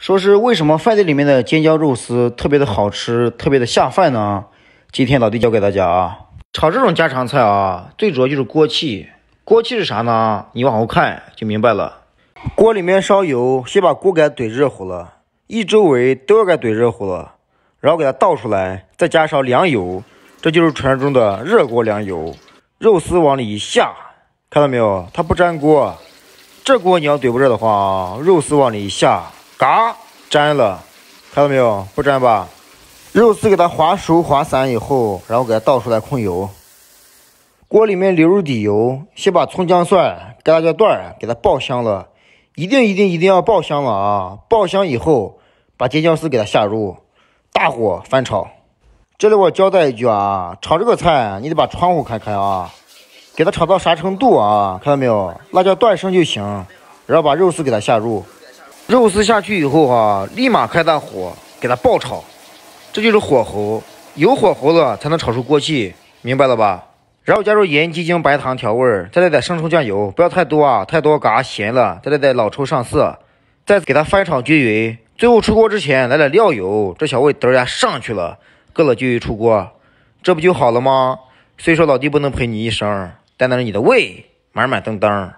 说是为什么饭店里面的尖椒肉丝特别的好吃，特别的下饭呢？今天老弟教给大家啊，炒这种家常菜啊，最主要就是锅气。锅气是啥呢？你往后看就明白了。锅里面烧油，先把锅盖怼热乎了，一周围都要给怼热乎了，然后给它倒出来，再加勺凉油，这就是传说中的热锅凉油。肉丝往里一下，看到没有？它不粘锅。这锅你要怼不热的话啊，肉丝往里一下。嘎粘了，看到没有？不粘吧？肉丝给它滑熟滑散以后，然后给它倒出来控油。锅里面留入底油，先把葱姜蒜、干辣椒段给它爆香了，一定一定一定要爆香了啊！爆香以后，把尖椒丝给它下入，大火翻炒。这里我交代一句啊，炒这个菜你得把窗户开开啊，给它炒到啥程度啊？看到没有？辣椒段生就行，然后把肉丝给它下入。肉丝下去以后哈，立马开大火给它爆炒，这就是火候，有火候了才能炒出锅气，明白了吧？然后加入盐、鸡精、白糖调味儿，再来点生抽、酱油，不要太多啊，太多嘎咸了，再来点老抽上色，再给它翻炒均匀，最后出锅之前来点料油，这小味儿呀上去了，搁了就出锅，这不就好了吗？虽说老弟不能陪你一生，但那是你的胃满满当当。